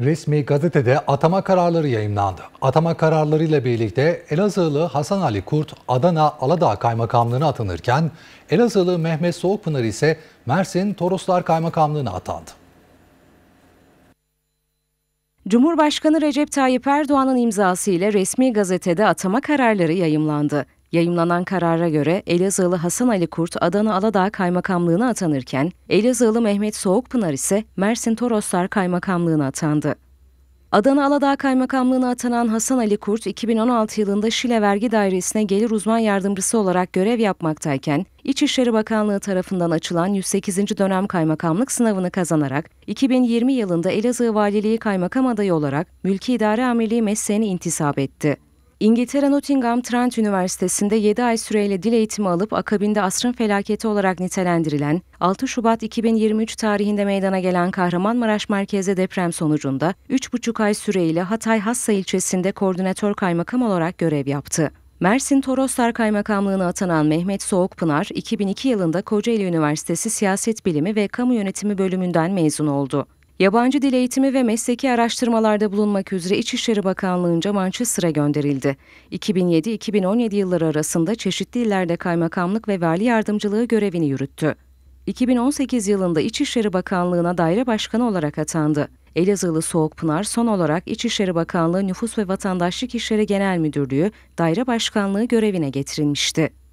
Resmi gazetede atama kararları yayımlandı. Atama kararlarıyla birlikte Elazığlı Hasan Ali Kurt Adana Aladağ Kaymakamlığı'na atanırken Elazığlı Mehmet Soğukpınar ise Mersin Toroslar Kaymakamlığı'na atandı. Cumhurbaşkanı Recep Tayyip Erdoğan'ın imzası ile resmi gazetede atama kararları yayımlandı. Yayınlanan karara göre Elazığlı Hasan Ali Kurt Adana Aladağ Kaymakamlığına atanırken Elazığlı Mehmet Soğukpınar ise Mersin Toroslar Kaymakamlığına atandı. Adana Aladağ Kaymakamlığına atanan Hasan Ali Kurt, 2016 yılında Şile Vergi Dairesi'ne gelir uzman yardımcısı olarak görev yapmaktayken, İçişleri Bakanlığı tarafından açılan 108. dönem kaymakamlık sınavını kazanarak, 2020 yılında Elazığ Valiliği Kaymakam adayı olarak Mülki İdare Amirliği mesleğini intisap etti. İngiltere Nottingham Trent Üniversitesi'nde 7 ay süreyle dil eğitimi alıp akabinde asrın felaketi olarak nitelendirilen 6 Şubat 2023 tarihinde meydana gelen Kahramanmaraş merkezde deprem sonucunda 3,5 ay süreyle Hatay Hassa ilçesinde koordinatör kaymakam olarak görev yaptı. Mersin Toroslar Kaymakamlığına atanan Mehmet Soğukpınar, 2002 yılında Kocaeli Üniversitesi Siyaset Bilimi ve Kamu Yönetimi bölümünden mezun oldu yabancı dil eğitimi ve mesleki araştırmalarda bulunmak üzere İçişleri Bakanlığı'nca sıra gönderildi. 2007-2017 yılları arasında çeşitli illerde kaymakamlık ve vali yardımcılığı görevini yürüttü. 2018 yılında İçişleri Bakanlığı'na daire başkanı olarak atandı. Elazığlı Soğukpınar son olarak İçişleri Bakanlığı Nüfus ve Vatandaşlık İşleri Genel Müdürlüğü Daire Başkanlığı görevine getirilmişti.